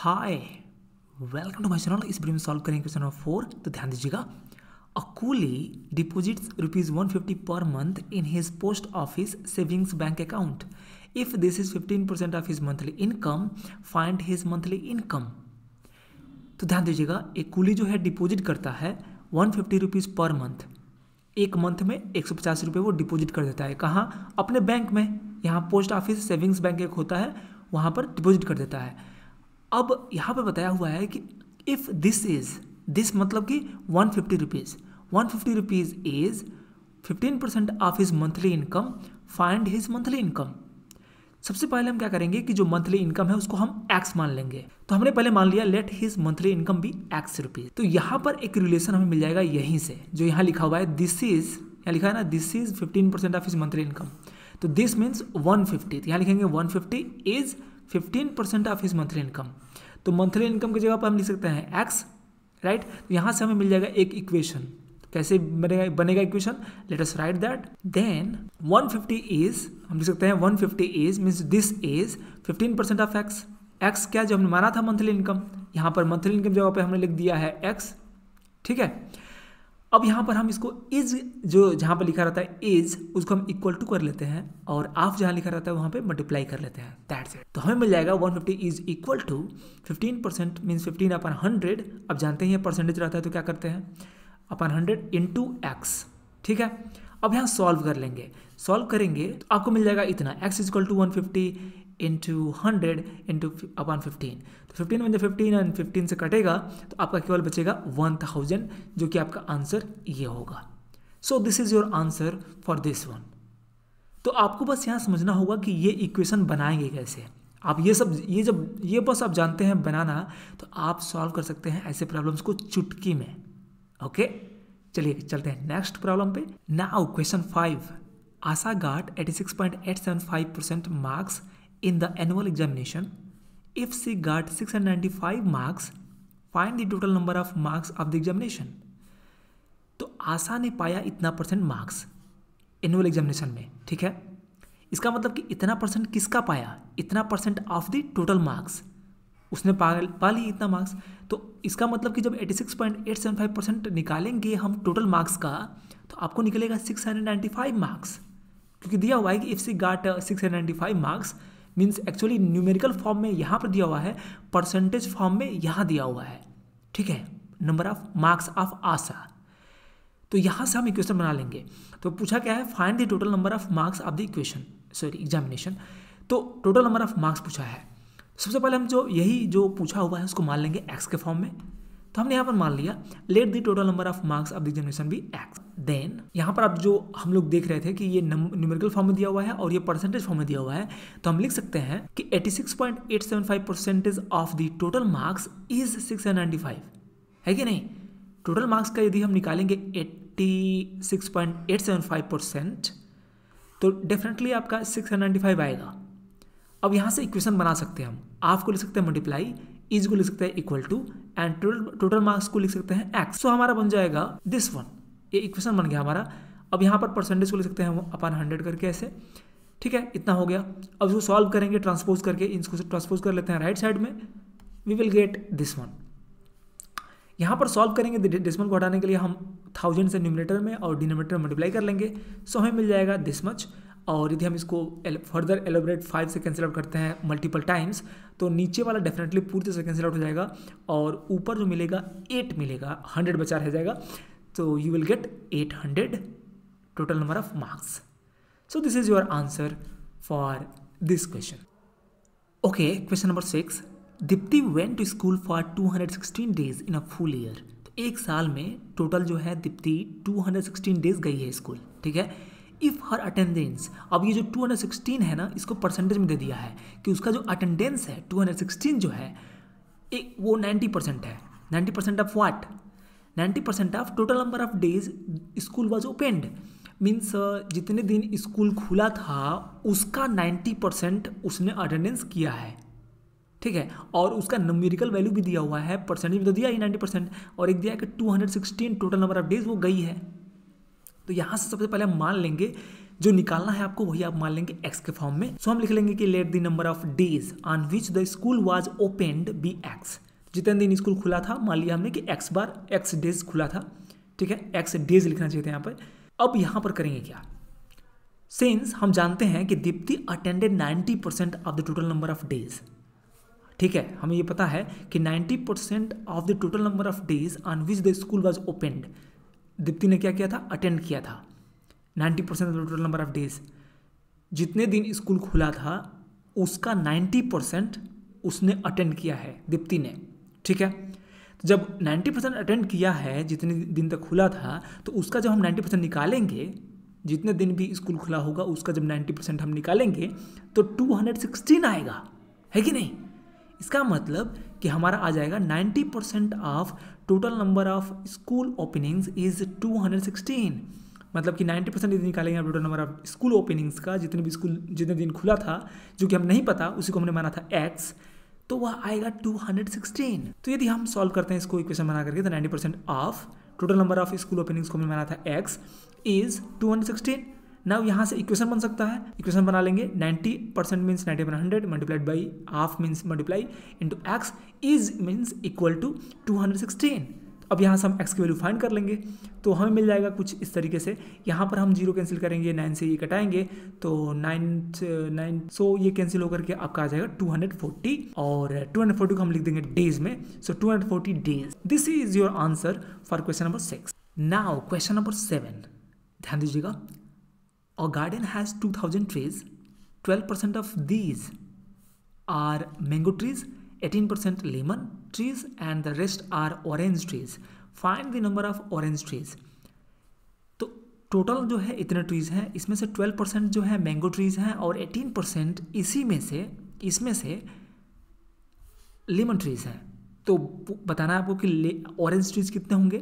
Hi welcome to my channel इस video में solve करेंगे क्वेश्चन नंबर फोर तो ध्यान दीजिएगा a coolie deposits rupees one fifty per month in his post office savings bank account if this is fifteen percent of his monthly income find his monthly income तो ध्यान दीजिएगा एक coolie जो है deposit करता है one fifty rupees per month एक month में एक सौ पचास रुपये वो डिपोजिट कर देता है कहाँ अपने बैंक में यहाँ पोस्ट ऑफिस सेविंग्स बैंक एक होता है वहाँ पर डिपोजिट कर देता है अब यहाँ पे बताया हुआ है कि इफ़ दिस इज़ दिस मतलब कि one fifty rupees one fifty rupees is fifteen percent of his monthly income find his monthly income सबसे पहले हम क्या करेंगे कि जो मंथली इनकम है उसको हम एक्स मान लेंगे तो हमने पहले मान लिया let his monthly income be X rupees तो यहाँ पर एक रिलेशन हमें मिल जाएगा यहीं से जो यहाँ लिखा हुआ है दिस इज यहाँ लिखा है ना this is fifteen percent of his monthly income तो दिस मीन्स वन फिफ्टी यहाँ लिखेंगे one fifty is fifteen percent of his monthly income तो मंथली इनकम की जगह पर हम लिख सकते हैं एक्स राइट तो यहां से हमें मिल जाएगा एक इक्वेशन कैसे बनेगा बनेगा equation let us write that then 150 is हम लिख सकते हैं 150 fifty is means this is 15 percent of X X क्या जो हमने माना था मंथली इनकम यहां पर मंथली इनकम जगह पर हमने लिख दिया है एक्स ठीक है अब यहाँ पर हम इसको इज जो जहाँ पर लिखा रहता है इज उसको हम इक्वल टू कर लेते हैं और आप जहाँ लिखा रहता है वहाँ पे मल्टीप्लाई कर लेते हैं दैट्स इट तो हमें मिल जाएगा 150 fifty is equal to fifteen percent means fifteen upon hundred अब जानते हैं परसेंटेज रहता है तो क्या करते हैं अपन हंड्रेड इन एक्स ठीक है अब यहाँ सॉल्व कर लेंगे सॉल्व करेंगे तो आपको मिल जाएगा इतना X is equal to one fifty into hundred into upon 15 तो 15 में जब 15 और 15 से कटेगा तो आपका केवल बचेगा वन थाउजेंड जो कि आपका आंसर ये होगा so this is your answer for this one तो आपको बस यहाँ समझना होगा कि ये इक्वेशन बनाएंगे कैसे आप ये सब ये जब ये बस आप जानते हैं बनाना तो आप सॉल्व कर सकते हैं ऐसे प्रॉब्लम्स को चुटकी में ओके चलिए चलते हैं नेक्स्ट प्रॉब्लम पे now question five Asha got eighty six point eight seven five percent marks in the annual examination if she got 695 marks find the total number of marks of the examination तो आशा ने पाया इतना percent marks annual examination में ठीक है इसका मतलब कि इतना परसेंट किसका पाया इतना percent of the total marks उसने पा पा ली इतना मार्क्स तो इसका मतलब कि जब 86.875 परसेंट निकालेंगे हम टोटल मार्क्स का तो आपको निकलेगा 695 मार्क्स क्योंकि दिया हुआ है कि if she got five marks means actually numerical form में यहाँ पर दिया हुआ है परसेंटेज फॉर्म में यहाँ दिया हुआ है ठीक है number of marks of Asha तो यहाँ से हम इक्वेशन बना लेंगे तो पूछा क्या है find the total number of marks of the equation sorry examination तो टोटल नंबर ऑफ मार्क्स पूछा है सबसे पहले हम जो यही जो पूछा हुआ है उसको मान लेंगे एक्स के फॉर्म में तो हमने यहाँ पर मान लिया let the total number of marks of the generation be X then यहाँ पर आप जो हम लोग देख रहे थे कि ये न्यूमेरिकल फॉर्म में दिया हुआ है और ये परसेंटेज फॉर्म में दिया हुआ है तो हम लिख सकते हैं कि 86.875 percentage of the total marks is 695 है कि नहीं टोटल मार्क्स का यदि हम निकालेंगे 86.875 परसेंट तो डेफिनेटली आपका फाइव आएगा अब यहाँ से इक्वेशन बना सकते हैं हम आपको लिख सकते हैं मल्टीप्लाई इज को लिख सकते हैं equal to and total total marks को लिख सकते हैं एक्स so, हमारा बन जाएगा दिस वन ये इक्वेशन बन गया हमारा अब यहाँ पर परसेंटेज को लिख सकते हैं हम अपन हंड्रेड करके ऐसे ठीक है इतना हो गया अब इसको सॉल्व करेंगे ट्रांसपोज करके इसको ट्रांसपोज कर लेते हैं राइट साइड में we will get this one यहाँ पर सॉल्व करेंगे डिसमल को हटाने के लिए हम थाउजेंड से न्यूमिनेटर में और डिनोमीटर मल्टीप्लाई कर लेंगे सो हमें मिल जाएगा दिस मच और यदि हम इसको फर्दर एलोबरेट फाइव से कैंसिल आउट करते हैं मल्टीपल टाइम्स तो नीचे वाला डेफिनेटली पूरी तरह से कैंसिल आउट हो जाएगा और ऊपर जो मिलेगा एट मिलेगा हंड्रेड बचा रह जाएगा तो you will get eight hundred total number of marks so this is your answer for this question okay question number six Deepti went to school for sixteen days in a full year तो एक साल में total जो है Deepti sixteen days गई है school ठीक है इफ़ हर अटेंडेंस अब ये जो 216 है ना इसको परसेंटेज में दे दिया है कि उसका जो अटेंडेंस है 216 जो है ए, वो 90 परसेंट है 90 percent of what 90 percent of total number of days school was opened means जितने दिन स्कूल खुला था उसका 90 परसेंट उसने अटेंडेंस किया है ठीक है और उसका न्यूमेरिकल वैल्यू भी दिया हुआ है परसेंटेज में तो दिया ही नाइन्टी परसेंट और एक दिया है कि two hundred sixteen total number of days वो गई है तो यहां से सबसे पहले हम मान लेंगे जो निकालना है आपको वही आप मान लेंगे x के फॉर्म में सो so, हम लिख लेंगे कि let the number of days on which the school was opened be X जितने दिन स्कूल खुला था मान लिया हमने कि x बार x डेज खुला था ठीक है x डेज लिखना चाहिए था यहाँ पर अब यहाँ पर करेंगे क्या सेंस हम जानते हैं कि Deepti attended 90 percent of the total number of days ठीक है हमें ये पता है कि 90 percent of the total number of days on which the school was opened Deepti ने क्या किया था अटेंड किया था ninety percent total number of days जितने दिन स्कूल खुला था उसका नाइन्टी परसेंट उसने अटेंड किया है दीप्ति ने ठीक है तो जब नाइन्टी परसेंट अटेंड किया है जितने दिन तक खुला था तो उसका जब हम नाइन्टी परसेंट निकालेंगे जितने दिन भी स्कूल खुला होगा उसका जब नाइन्टी परसेंट हम निकालेंगे तो टू हंड्रेड सिक्सटीन आएगा है कि नहीं इसका मतलब कि हमारा आ जाएगा 90 percent of total number of school openings is 216 मतलब कि 90 परसेंट यदि निकालेंगे आप total number of school openings का जितने भी स्कूल जितने दिन खुला था जो कि हम नहीं पता उसी को हमने माना था एक्स तो वह आएगा 216 तो यदि हम सॉल्व करते हैं इसको इक्वेशन बना करके तो 90 percent of total number of school openings को हमने माना था एक्स इज 216 ना यहाँ से इक्वेशन बन सकता है इक्वेशन बना लेंगे 90 percent means ninety upon hundred multiplied by half means multiply into X is means equal to two hundred sixteen अब यहाँ से हम एक्स की वैल्यू फाइंड कर लेंगे तो हमें मिल जाएगा कुछ इस तरीके से यहाँ पर हम जीरो कैंसिल करेंगे नाइन से ये कटाएंगे तो नाइन नाइन सो ये कैंसिल होकर के आपका आ जाएगा टू हंड्रेड फोर्टी और टू हंड्रेड फोर्टी को हम लिख देंगे डेज में so two hundred forty days this is your answer for question number six now question number seven ध्यान दीजिएगा A garden has 2000 trees. 12% of these are mango trees, 18% lemon trees and the rest are orange trees. Find the number of orange trees. तो total जो है इतने trees हैं इसमें से 12% जो है mango trees हैं और 18% इसी में से इसमें से lemon trees हैं तो बताना है आपको कि ऑरेंज ट्रीज़ कितने होंगे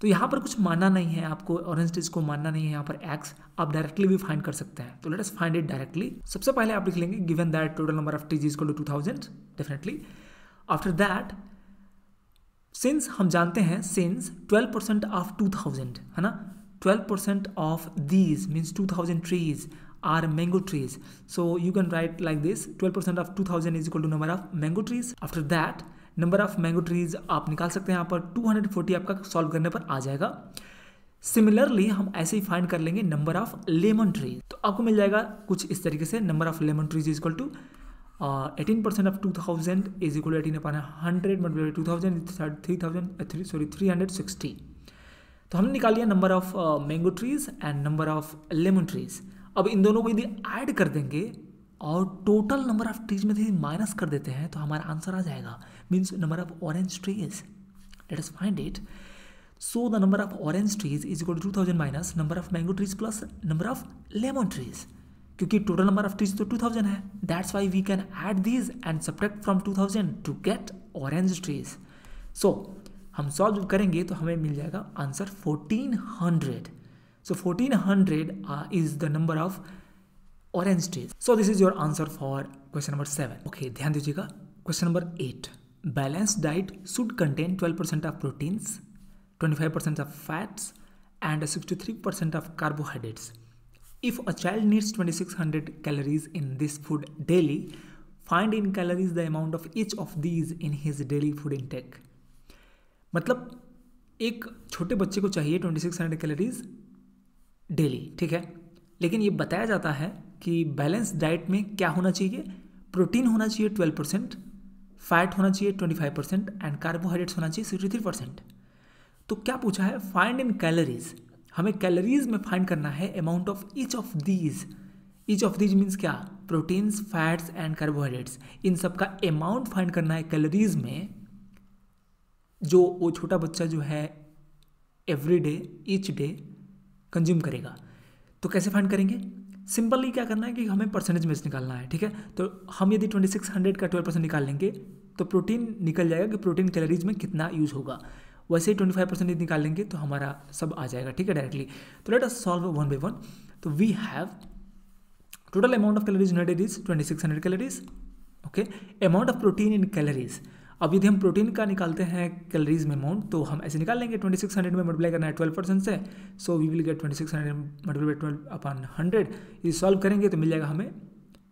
तो यहाँ पर कुछ मानना नहीं है आपको ऑरेंज डिज को मानना नहीं है यहाँ पर एक्स आप डायरेक्टली भी फाइंड कर सकते हैं तो let us find it directly सबसे पहले आप लिख लेंगे given that total number of trees equal to thousand definitely after that since हम जानते हैं since twelve percent of two thousand है ना twelve percent of these means two thousand trees are mango trees so you can write like this twelve percent of two thousand is equal to number of mango trees after that number of mango trees आप निकाल सकते हैं यहाँ पर 240 आपका solve करने पर आ जाएगा सिमिलरली हम ऐसे ही फाइंड कर लेंगे नंबर ऑफ लेमन ट्रीज तो आपको मिल जाएगा कुछ इस तरीके से number of lemon trees is equal to eighteen percent of two thousand is equal to eighteen upon hundred मतलब two thousand three thousand three sorry three hundred sixty तो हमने निकाल लिया number of mango trees and number of lemon trees अब इन दोनों को यदि ऐड कर देंगे और टोटल नंबर ऑफ ट्रीज में यदि माइनस कर देते हैं तो हमारा आंसर आ जाएगा means number of orange trees let us find it so the number of orange trees is equal to 2000 minus number of mango trees plus number of lemon trees क्योंकि टोटल नंबर ऑफ ट्रीज तो 2000 है that's why we can add these and subtract from 2000 to get orange trees so हम सॉल्व करेंगे तो हमें मिल जाएगा answer 1400 so so, 1400 is the number of orange trees so this is your answer for question number seven okay ध्यान दीजिएगा question number eight Balanced diet should contain 12% of proteins, 25% of fats, and 63% of carbohydrates. If a child needs 2600 calories in this food daily, find in calories the amount of each of these in his daily food intake. मतलब एक छोटे बच्चे को चाहिए 2600 calories daily ठीक है लेकिन ये बताया जाता है कि बैलेंस डाइट में क्या होना चाहिए प्रोटीन होना चाहिए 12 परसेंट फैट होना चाहिए twenty five percent and carbohydrates होना चाहिए सिक्सटी थ्री परसेंट तो क्या पूछा है फाइंड इन कैलोरीज हमें कैलोरीज में फाइंड करना है amount of each of these each of these means क्या प्रोटीन्स फैट्स एंड कार्बोहाइड्रेट्स इन सब का अमाउंट फाइंड करना है कैलोरीज में जो वो छोटा बच्चा जो है every day each day consume करेगा तो कैसे फाइंड करेंगे सिंपली क्या करना है कि हमें परसेंटेज में निकालना है ठीक है तो हम यदि ट्वेंटी सिक्स हंड्रेड का ट्वेल्व परसेंट निकाल लेंगे तो प्रोटीन निकल जाएगा कि प्रोटीन कैलोरीज में कितना यूज होगा वैसे ही ट्वेंटी फाइव परसेंट यदि निकाल लेंगे तो हमारा सब आ जाएगा ठीक है डायरेक्टली तो let us solve one by one तो we have total amount of of is twenty six hundred calories okay amount of protein in calories अब यदि हम प्रोटीन का निकालते हैं कैलरीज में अमाउंट तो हम ऐसे निकाल लेंगे ट्वेंटी सिक्स हंड्रेड में मल्टीप्लाई करना है ट्वेल्व परसेंट से so we will get twenty six hundred multiply twelve upon hundred यदि सॉल्व करेंगे तो मिल जाएगा हमें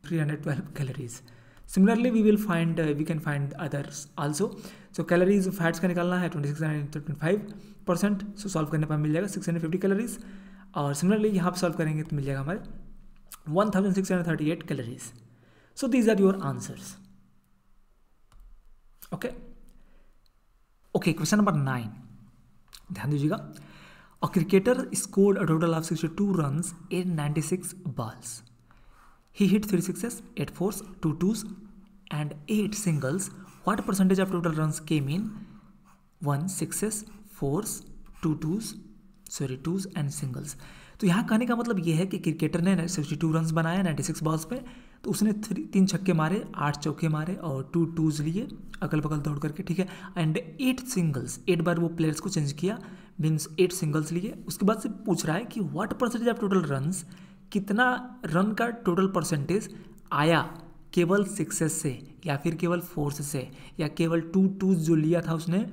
three hundred twelve calories similarly we will find we can find others also so calories fats का निकालना है twenty six hundred twenty five percent so solve करने पर मिल जाएगा सिक्स हंड्रेड फिफ्टी कैलरीज और सिमिलरली यहाँ पर सॉल्व करेंगे तो मिल जाएगा हमारे one thousand six hundred thirty eight calories so these are your answers okay okay question number nine ध्यान दीजिएगा a cricketer scored a total of sixty two run in ninety six balls he hit three sixes eight fours two twos and eight singles what percentage of total run के mean one sixes fours two twos sorry twos and singles तो यहाँ कहने का मतलब यह है कि cricketer ने सिक्सटी टू रन बनाया नाइन्टी सिक्स बॉल्स पे तो उसने थ्री तीन छक्के मारे आठ चौके मारे और टू टूज लिए अगल बगल दौड़ करके ठीक है एंड एट सिंगल्स एट बार वो प्लेयर्स को चेंज किया मीन्स एट सिंगल्स लिए उसके बाद से पूछ रहा है कि what percentage of total runs कितना रन का टोटल परसेंटेज आया केवल सिक्सेस से या फिर केवल फोर्स से या केवल टू टूज जो लिया था उसने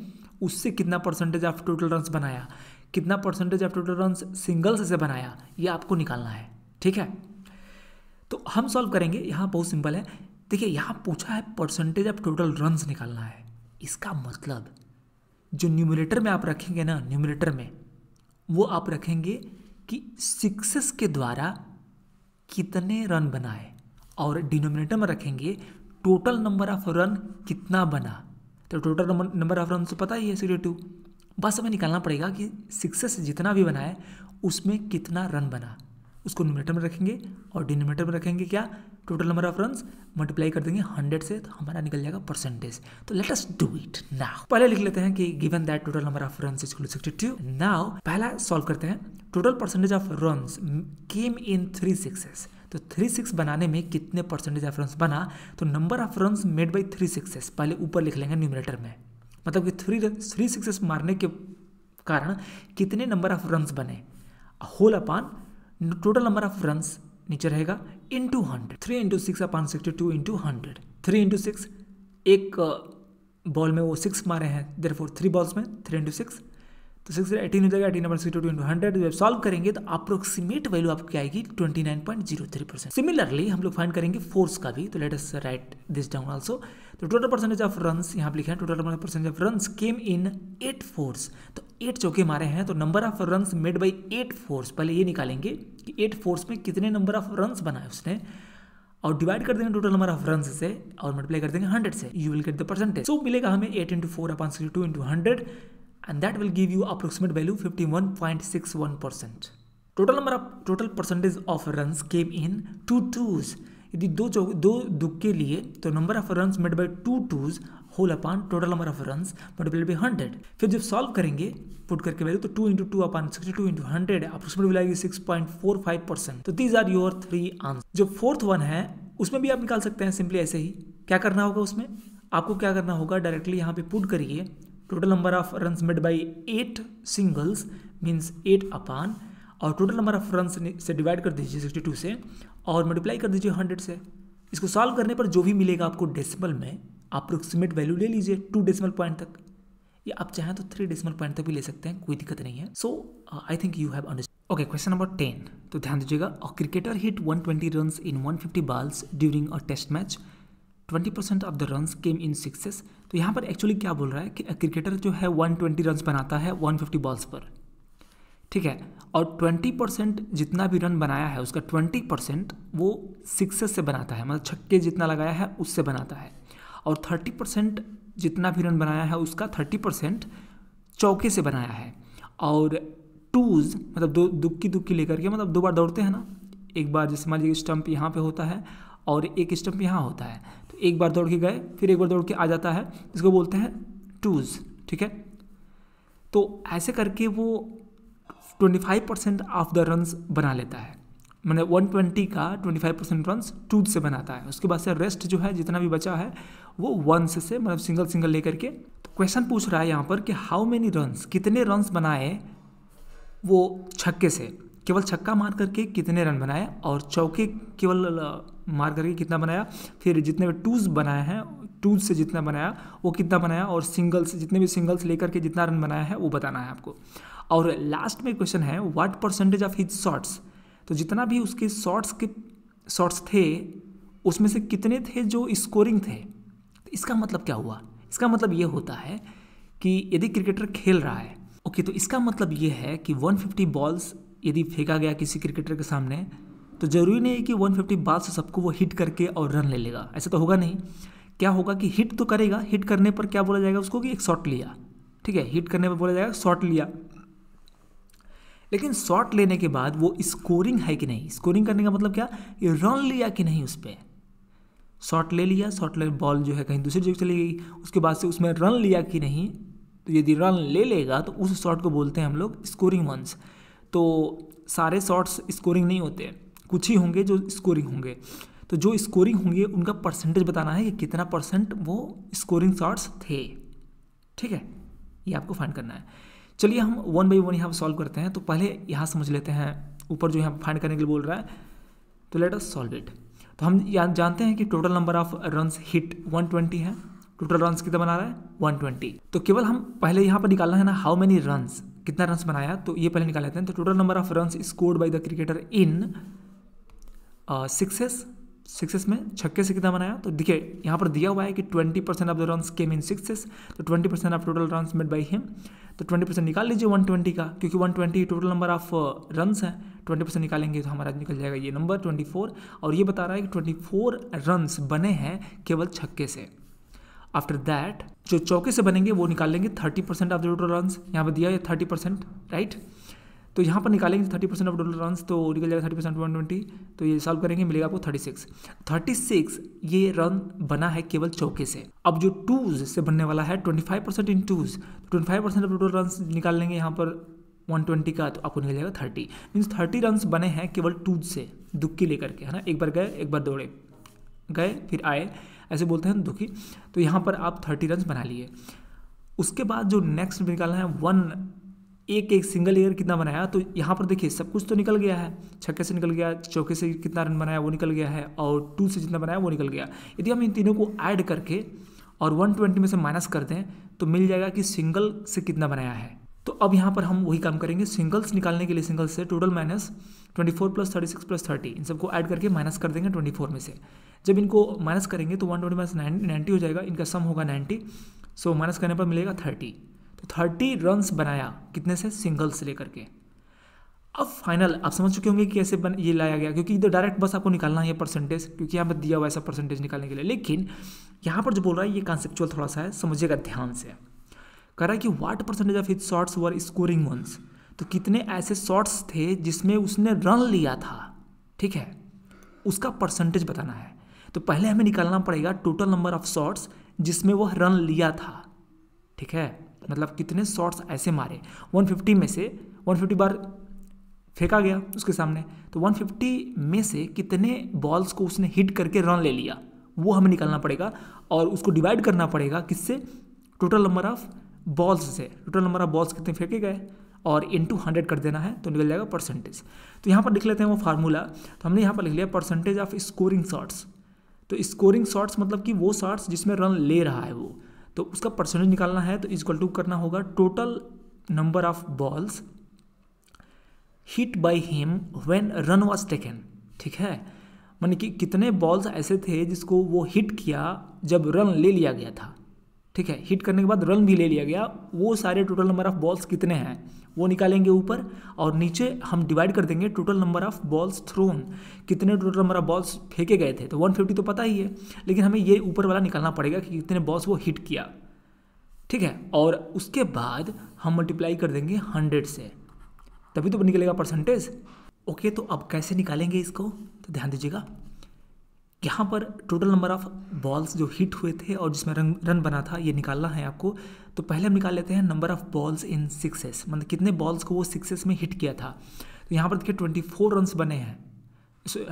उससे कितना परसेंटेज ऑफ टोटल रन्स बनाया कितना percentage of total run singles से बनाया ये आपको निकालना है ठीक है तो हम सॉल्व करेंगे यहाँ बहुत सिंपल है देखिए यहाँ पूछा है परसेंटेज ऑफ टोटल रन्स निकालना है इसका मतलब जो न्यूमिनेटर में आप रखेंगे ना न्यूमिनेटर में वो आप रखेंगे कि सिक्सेस के द्वारा कितने रन बनाए और डिनोमिनेटर में रखेंगे टोटल नंबर ऑफ रन कितना बना तो टोटल नंबर ऑफ रन तो पता ही है सीरियो टू बस हमें निकालना पड़ेगा कि सिक्सेस जितना भी बनाए उसमें कितना रन बना उसको न्यूमिनेटर में रखेंगे और डिनोमीटर में रखेंगे क्या total number of run multiply कर देंगे हंड्रेड से तो हमारा निकल जाएगा परसेंटेज तो let us do it now पहले लिख लेते हैं कि given that total number of run is sixty two now पहला सॉल्व करते हैं total percentage of run came in three sixes तो थ्री सिक्स बनाने में कितने परसेंटेज ऑफ रन बना तो number of run made by three sixes पहले ऊपर लिख लेंगे न्यूमिनेटर में मतलब कि थ्री थ्री सिक्सेस मारने के कारण कितने नंबर ऑफ रन बने whole upon total number of run नीचे रहेगा in two hundred three into six upon sixty two into hundred three into six एक बॉल uh, में वो सिक्स मारे हैं देर फोर थ्री बॉल्स में थ्री इंटू सिक्स तो सिक्स एटीन हो जाएगा eighteen upon sixty two into hundred जब सॉल्व करेंगे तो अप्रोक्सीमेट वैल्यू आपकी आएगी twenty nine point zero three percent similarly हम लोग फाइंड करेंगे फोर्स का भी तो let us write this down also तो टोटल परसेंटेज ऑफ रन्स यहाँ पर लिखा है total percentage of runs came in eight fours तो एट चौके मारे हैं तो number of runs made by eight fours पहले ये निकालेंगे कि एट फोर्स में कितने नंबर ऑफ रन्स बनाए उसने और डिवाइड कर देंगे टोटल नंबर ऑफ रन से और मल्टीप्लाई कर देंगे हंड्रेड से you will get the percentage so मिलेगा हमें eight into four upon sixty two into hundred and that will give you approximate value 51.61%. percent. Total number of total percentage of runs came in two twos. यदि दो चौ दो दुख के लिए तो number of runs made by two twos whole upon total number of runs multiplied by hundred फिर जब सॉल्व करेंगे पुट करके वैल्यू तो two into two upon sixty two into hundred approximate मिलाएगी six point four five percent तो these are your three answer जो fourth one है उसमें भी आप निकाल सकते हैं सिंपली ऐसे ही क्या करना होगा उसमें आपको क्या करना होगा डायरेक्टली यहाँ पे पुट करिए total number of run made by eight singles means eight upon और टोटल नंबर ऑफ रन से डिवाइड कर दीजिए 62 से और मल्टीप्लाई कर दीजिए 100 से इसको सॉल्व करने पर जो भी मिलेगा आपको डेसिमल में अप्रोक्सीमेट वैल्यू ले लीजिए टू डेसिमल पॉइंट तक या आप चाहें तो थ्री डेसिमल पॉइंट तक भी ले सकते हैं कोई दिक्कत नहीं है so I think you have understand okay question number ten तो ध्यान दीजिएगा cricketer hit 120 runs in 150 balls during a test match twenty percent of the run came in sixes तो यहाँ पर एक्चुअली क्या बोल रहा है कि क्रिकेटर जो है वन ट्वेंटी रन बनाता है वन फिफ्टी बॉल्स पर ठीक है और ट्वेंटी परसेंट जितना भी रन बनाया है उसका ट्वेंटी परसेंट वो सिक्सेस से बनाता है मतलब छक्के जितना लगाया है उससे बनाता है और थर्टी परसेंट जितना भी रन बनाया है उसका थर्टी परसेंट चौके से बनाया है और टूज मतलब दो दुक्की दुक्की लेकर के मतलब दो बार दौड़ते हैं ना एक बार जैसे मान लीजिए स्टम्प यहाँ पे होता है और एक स्टम्प यहाँ होता है एक बार दौड़ के गए फिर एक बार दौड़ के आ जाता है इसको बोलते हैं टूज ठीक है तो ऐसे करके वो 25 परसेंट ऑफ द रन्स बना लेता है मैंने 120 का 25 परसेंट रन्स टूज से बनाता है उसके बाद से रेस्ट जो है जितना भी बचा है वो वन से, मतलब सिंगल सिंगल लेकर के तो क्वेश्चन पूछ रहा है यहाँ पर कि हाउ मेनी रन्स कितने रन्स बनाए वो छक्के से केवल छक्का मार करके कितने रन बनाए और चौके केवल मार करके कितना बनाया फिर जितने भी टूज बनाए हैं टूज से जितना बनाया वो कितना बनाया और सिंगल्स जितने भी सिंगल्स लेकर के जितना रन बनाया है वो बताना है आपको और लास्ट में क्वेश्चन है what percentage of his shots तो जितना भी उसके शॉट्स के शॉट्स थे उसमें से कितने थे जो स्कोरिंग थे तो इसका मतलब क्या हुआ इसका मतलब ये होता है कि यदि क्रिकेटर खेल रहा है ओके तो इसका मतलब ये है कि 150 बॉल्स यदि फेंका गया किसी क्रिकेटर के सामने तो ज़रूरी नहीं है कि 150 बाद से सबको वो हिट करके और रन ले लेगा ऐसा तो होगा नहीं क्या होगा कि हिट तो करेगा हिट करने पर क्या बोला जाएगा उसको कि एक शॉट लिया ठीक है हिट करने पर बोला जाएगा शॉट लिया लेकिन शॉट लेने के बाद वो स्कोरिंग है कि नहीं स्कोरिंग करने का मतलब क्या ये रन लिया कि नहीं उस पर शॉट ले लिया शॉट ले बॉल जो है कहीं दूसरी जगह चली गई उसके बाद से उसमें रन लिया कि नहीं तो यदि रन ले लेगा तो उस शॉट को बोलते हैं हम लोग स्कोरिंग वंस तो सारे शॉट्स स्कोरिंग नहीं होते कुछ ही होंगे जो स्कोरिंग होंगे तो जो स्कोरिंग होंगे उनका परसेंटेज बताना है कि कितना परसेंट वो स्कोरिंग शॉट्स थे ठीक है ये आपको फाइंड करना है चलिए हम वन बाई वन यहाँ पर सॉल्व करते हैं तो पहले यहाँ समझ लेते हैं ऊपर जो यहाँ फाइंड करने के लिए बोल रहा है तो लेट अस सॉल्व इट तो हम जानते हैं कि total number of run hit 120 है टोटल रन कितना बना रहा है 120 तो केवल हम पहले यहाँ पर निकालना है ना हाउ मेनी रन कितना रन बनाया तो ये पहले निकाल लेते हैं तो total number of run scored by the cricketer in sixes sixes में छक्के से कितना बनाया तो देखिए यहाँ पर दिया हुआ है कि twenty percent of the run came in sixes तो twenty percent of total run made by him तो ट्वेंटी परसेंट निकाल लीजिए वन ट्वेंटी का क्योंकि one twenty total number of runs हैं ट्वेंटी परसेंट निकालेंगे तो हमारा निकल जाएगा ये नंबर ट्वेंटी फोर और ये बता रहा है कि ट्वेंटी फोर रन्स बने हैं केवल छक्के से आफ्टर दैट जो चौके से बनेंगे वो निकाल लेंगे thirty percent of the total run यहाँ पर दिया है थर्टी परसेंट राइट तो यहाँ पर निकालेंगे thirty percent of total run तो निकल जाएगा थर्टी परसेंट वन ट्वेंटी तो ये सॉल्व करेंगे मिलेगा आपको थर्टी सिक्स थर्टी सिक्स ये रन बना है केवल चौके से अब जो टूज से बनने वाला है twenty five percent in twos twenty five percent of total run निकाल लेंगे यहाँ पर वन ट्वेंटी का तो आपको निकल जाएगा थर्टी मीन्स थर्टी रन बने हैं केवल टूज से दुखी लेकर के है ना एक बार गए एक बार दौड़े गए फिर आए ऐसे बोलते हैं दुखी तो यहाँ पर आप थर्टी रन बना लिए उसके बाद जो नेक्स्ट निकालना है वन एक एक सिंगल एयर कितना बनाया तो यहाँ पर देखिए सब कुछ तो निकल गया है छक्के से निकल गया चौके से कितना रन बनाया वो निकल गया है और टू से जितना बनाया वो निकल गया यदि हम इन तीनों को ऐड करके और 120 में से माइनस कर दें तो मिल जाएगा कि सिंगल से कितना बनाया है तो अब यहाँ पर हम वही काम करेंगे सिंगल्स निकालने के लिए सिंगल से total minus 24 plus six plus thirty इन सबको ऐड करके माइनस कर देंगे 24 में से जब इनको माइनस करेंगे तो 120 ट्वेंटी माइनस नाइन्टी हो जाएगा इनका सम होगा 90 सो माइनस करने पर मिलेगा 30 तो थर्टी रन्स बनाया कितने से सिंगल से लेकर के अब फाइनल आप समझ चुके होंगे कि कैसे बन ये लाया गया क्योंकि इधर डायरेक्ट बस आपको निकालना है परसेंटेज क्योंकि यहाँ पर दिया हुआ ऐसा परसेंटेज निकालने के लिए लेकिन यहाँ पर जो बोल रहा है ये कॉन्सेप्चुअल थोड़ा सा है समझिएगा ध्यान से कह रहा है कि what percentage of hit shots were scoring ones तो कितने ऐसे शॉट्स थे जिसमें उसने रन लिया था ठीक है उसका परसेंटेज बताना है तो पहले हमें निकालना पड़ेगा टोटल नंबर ऑफ शॉट्स जिसमें वह रन लिया था ठीक है मतलब कितने शॉट्स ऐसे मारे 150 में से 150 बार फेंका गया उसके सामने तो 150 में से कितने बॉल्स को उसने हिट करके रन ले लिया वो हमें निकालना पड़ेगा और उसको डिवाइड करना पड़ेगा किससे टोटल नंबर ऑफ बॉल्स से टोटल नंबर ऑफ बॉल्स कितने फेंके गए और इंटू हंड्रेड कर देना है तो निकल जाएगा परसेंटेज तो यहाँ पर लिख लेते हैं वो फार्मूला तो हमने यहाँ पर लिख लिया परसेंटेज ऑफ स्कोरिंग शॉट्स तो स्कोरिंग शॉट्स मतलब कि वो शॉट्स जिसमें रन ले रहा है वो तो उसका परसेंटेज निकालना है तो इजक्वल टू करना होगा total number of balls hit by him when run was taken ठीक है मान कि कितने बॉल्स ऐसे थे जिसको वो हिट किया जब रन ले लिया गया था ठीक है हिट करने के बाद रन भी ले लिया गया वो सारे टोटल नंबर ऑफ बॉल्स कितने हैं वो निकालेंगे ऊपर और नीचे हम डिवाइड कर देंगे total number of balls thrown कितने टोटल नंबर ऑफ बॉल्स फेंके गए थे तो 150 तो पता ही है लेकिन हमें ये ऊपर वाला निकालना पड़ेगा कि कितने बॉल्स वो हिट किया ठीक है और उसके बाद हम मल्टीप्लाई कर देंगे हंड्रेड से तभी तो निकलेगा परसेंटेज ओके तो अब कैसे निकालेंगे इसको तो ध्यान दीजिएगा यहाँ पर टोटल नंबर ऑफ बॉल्स जो हिट हुए थे और जिसमें रन रन बना था ये निकालना है आपको तो पहले हम निकाल लेते हैं number of balls in sixes मतलब कितने बॉल्स को वो सिक्सेस में हिट किया था तो यहाँ पर देखिए ट्वेंटी फोर रन्स बने हैं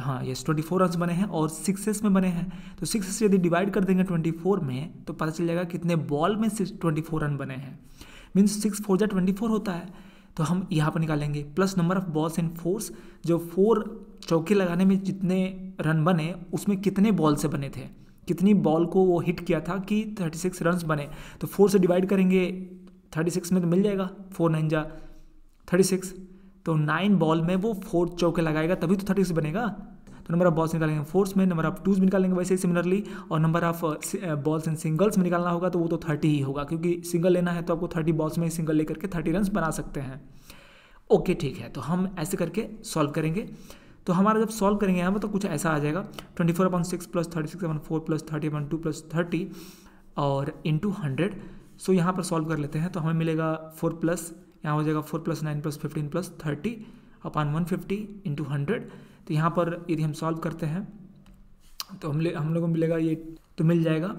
हाँ ये ट्वेंटी फोर रन्स बने हैं और सिक्सेस में बने हैं तो सिक्सेस यदि डिवाइड कर देंगे ट्वेंटी फोर में तो पता चल जाएगा कितने बॉल में ट्वेंटी फोर रन बने हैं मीन्स सिक्स फोर जै ट्वेंटी फोर होता है तो हम यहाँ पर निकालेंगे plus number of balls in fours जो फोर चौके लगाने में जितने रन बने उसमें कितने बॉल से बने थे कितनी बॉल को वो हिट किया था कि थर्टी सिक्स रन बने तो फोर से डिवाइड करेंगे थर्टी सिक्स में तो मिल जाएगा फोर नाइन जा थर्टी सिक्स तो नाइन बॉल में वो फोर चौके लगाएगा तभी तो थर्टी सिक्स बनेगा तो नंबर ऑफ बॉल्स निकालेंगे फोर्स में नंबर ऑफ टूज में निकालेंगे वैसे ही सिमिलरली और number of balls and singles में निकालना होगा तो वो तो थर्टी ही होगा क्योंकि सिंगल लेना है तो आपको थर्टी बॉल्स में सिंगल लेकर के थर्टी रन बना सकते हैं ओके ठीक है तो हम ऐसे करके सॉल्व करेंगे तो हमारा जब सॉल्व करेंगे यहाँ पर तो कुछ ऐसा आ जाएगा twenty four upon six plus thirty six upon four plus thirty upon two plus thirty और इंटू हंड्रेड सो यहाँ पर सॉल्व कर लेते हैं तो हमें मिलेगा फोर प्लस यहाँ हो जाएगा four plus nine plus fifteen plus thirty upon one fifty into hundred तो यहाँ पर यदि हम सॉल्व करते हैं तो हम हम लोगों को मिलेगा ये तो मिल जाएगा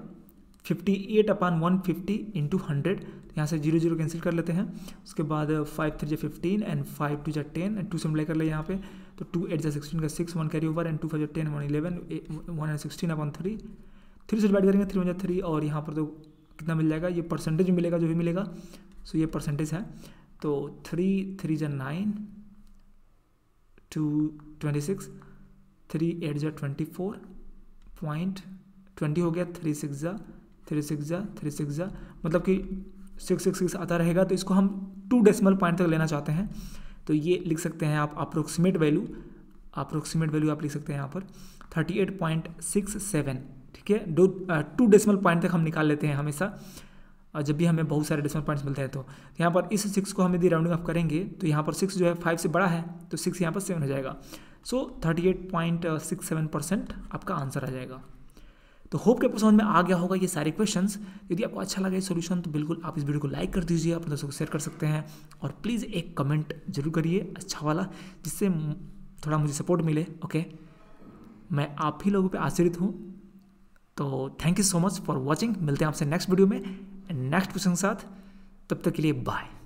fifty eight upon one fifty into hundred यहाँ से जीरो जीरो कैंसिल कर लेते हैं उसके बाद फाइव थ्री जो फिफ्टीन एंड फाइव टू जै टेन एंड टू से मिलाई कर ले यहाँ पे तो टू एट जै सिक्सटीन का six one carry over and two five जै ten one eleven one and sixteen upon three three से डिवाइड करेंगे थ्री वन जै थ्री और यहाँ पर तो कितना मिल जाएगा ये परसेंटेज मिलेगा जो भी मिलेगा सो ये परसेंटेज है तो थ्री थ्री जै nine two twenty six three eight जै ट्वेंटी फोर पॉइंट ट्वेंटी हो गया थ्री सिक्स जै थ्री सिक्स जा थ्री सिक्स जा मतलब कि सिक्स सिक्स सिक्स आता रहेगा तो इसको हम टू डेसिमल पॉइंट तक लेना चाहते हैं तो ये लिख सकते हैं आप अप्रोक्सीमेट वैल्यू अप्रोक्सीमेट वैल्यू आप लिख सकते हैं यहाँ पर thirty eight point six seven ठीक है दो टू डेसिमल पॉइंट तक हम निकाल लेते हैं हमेशा और जब भी हमें बहुत सारे डेसिमल पॉइंट्स मिलते हैं तो, तो यहाँ पर इस सिक्स को हम यदि राउंडिंग ऑफ करेंगे तो यहाँ पर सिक्स जो है फाइव से बड़ा है तो सिक्स यहाँ पर सेवन हो जाएगा so thirty eight point six seven percent आपका आंसर आ जाएगा तो होप के समझ में आ गया होगा ये सारे क्वेश्चन यदि आपको अच्छा लगा ये सोल्यूशन तो बिल्कुल आप इस वीडियो को लाइक कर दीजिए अपने दोस्तों को शेयर कर सकते हैं और प्लीज़ एक कमेंट जरूर करिए अच्छा वाला जिससे थोड़ा मुझे सपोर्ट मिले ओके मैं आप ही लोगों पर आश्रित हूँ तो thank you so much for watching मिलते हैं आपसे नेक्स्ट वीडियो में नेक्स्ट क्वेश्चन के साथ तब तक के लिए बाय